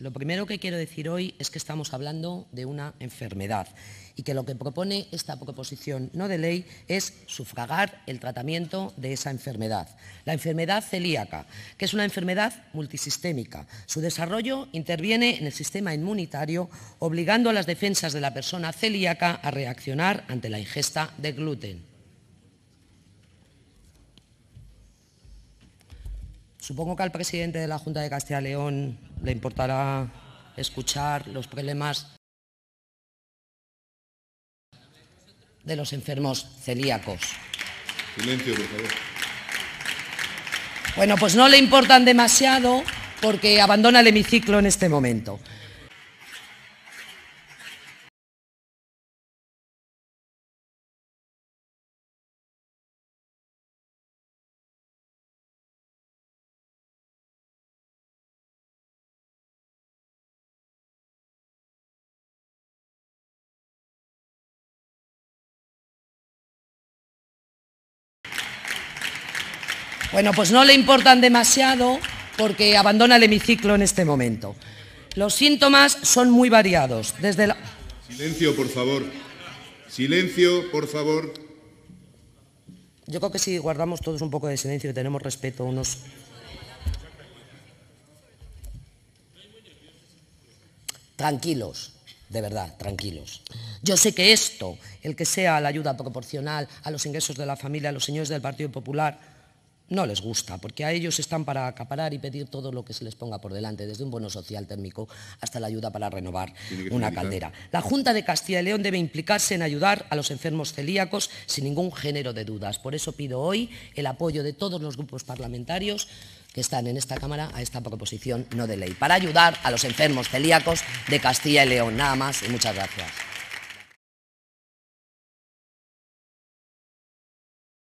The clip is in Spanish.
Lo primero que quiero decir hoy es que estamos hablando de una enfermedad y que lo que propone esta proposición no de ley es sufragar el tratamiento de esa enfermedad. La enfermedad celíaca, que es una enfermedad multisistémica. Su desarrollo interviene en el sistema inmunitario, obligando a las defensas de la persona celíaca a reaccionar ante la ingesta de gluten. Supongo que al presidente de la Junta de Castilla y León le importará escuchar los problemas de los enfermos celíacos. Bueno, pues no le importan demasiado porque abandona el hemiciclo en este momento. Bueno, pues no le importan demasiado porque abandona el hemiciclo en este momento. Los síntomas son muy variados. Silencio, por favor. Silencio, por favor. Yo creo que si guardamos todos un poco de silencio y tenemos respeto unos... Tranquilos, de verdad, tranquilos. Yo sé que esto, el que sea la ayuda proporcional a los ingresos de la familia, a los señores del Partido Popular, no les gusta, porque a ellos están para acaparar y pedir todo lo que se les ponga por delante, desde un bono social térmico hasta la ayuda para renovar una caldera. La Junta de Castilla y León debe implicarse en ayudar a los enfermos celíacos sin ningún género de dudas. Por eso pido hoy el apoyo de todos los grupos parlamentarios que están en esta Cámara a esta proposición no de ley, para ayudar a los enfermos celíacos de Castilla y León. Nada más y muchas gracias.